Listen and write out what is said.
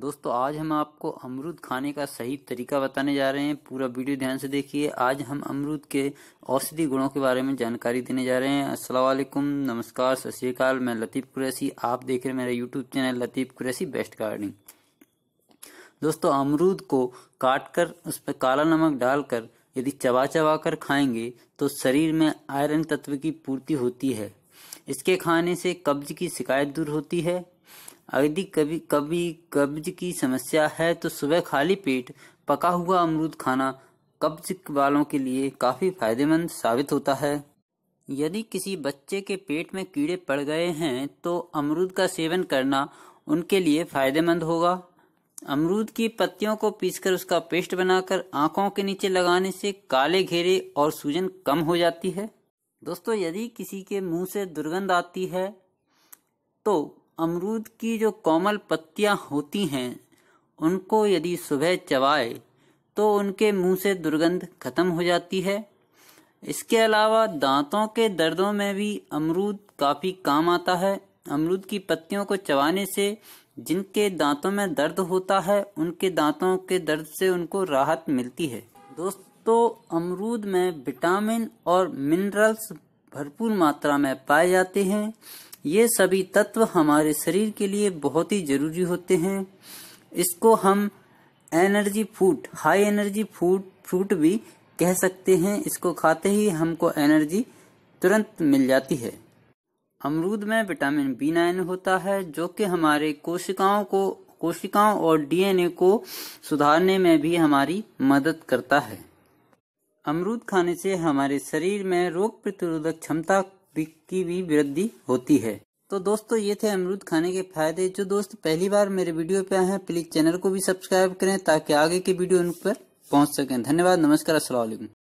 दोस्तों आज हम आपको अमरूद खाने का सही तरीका बताने जा रहे हैं पूरा वीडियो ध्यान से देखिए आज हम अमरूद के औषधि गुणों के बारे में जानकारी देने जा रहे हैं अस्सलाम वालेकुम नमस्कार सत श्रीकाल मैं लतीफ़ कुरैसी आप देख रहे हैं मेरा YouTube channel Latif Qureshi best gardening दोस्तों अमरूद को काट कर उस पर काला नमक डालकर यदि चबा चबा कर खाएंगे तो शरीर में आयरन तत्व की पूर्ति होती है इसके खाने से कब्ज की शिकायत दूर होती है यदि कभी कभी कब्ज की समस्या है तो सुबह खाली पेट पका हुआ अमरूद खाना कब्ज वालों के लिए काफी फायदेमंद साबित होता है यदि किसी बच्चे के पेट में कीड़े पड़ गए हैं तो अमरूद का सेवन करना उनके लिए फायदेमंद होगा अमरूद की पत्तियों को पीसकर उसका पेस्ट बनाकर आंखों के नीचे लगाने से काले घेरे और सूजन कम हो जाती है दोस्तों यदि किसी के मुंह से दुर्गंध आती है तो अमरूद की जो कोमल पत्तियां होती हैं उनको यदि सुबह चबाए तो उनके मुंह से दुर्गंध खत्म हो जाती है इसके अलावा दांतों के दर्दों में भी अमरूद काफ़ी काम आता है अमरूद की पत्तियों को चबाने से जिनके दांतों में दर्द होता है उनके दांतों के दर्द से उनको राहत मिलती है दोस्तों अमरूद में विटामिन और मिनरल्स भरपूर मात्रा में पाए जाते हैं ये सभी तत्व हमारे शरीर के लिए बहुत ही जरूरी होते हैं इसको हम energy food high energy food fruit भी कह सकते हैं इसको खाते ही हमको एनर्जी तुरंत मिल जाती है अमरूद में विटामिन बी नाइन होता है जो कि हमारे कोशिकाओं को कोशिकाओं और डीएनए को सुधारने में भी हमारी मदद करता है अमरूद खाने से हमारे शरीर में रोग प्रतिरोधक क्षमता की भी वृद्धि होती है तो दोस्तों ये थे अमरूद खाने के फायदे जो दोस्त पहली बार मेरे वीडियो पे आए हैं प्लीज चैनल को भी सब्सक्राइब करें ताकि आगे की वीडियो उन पर पहुंच सकें धन्यवाद नमस्कार असल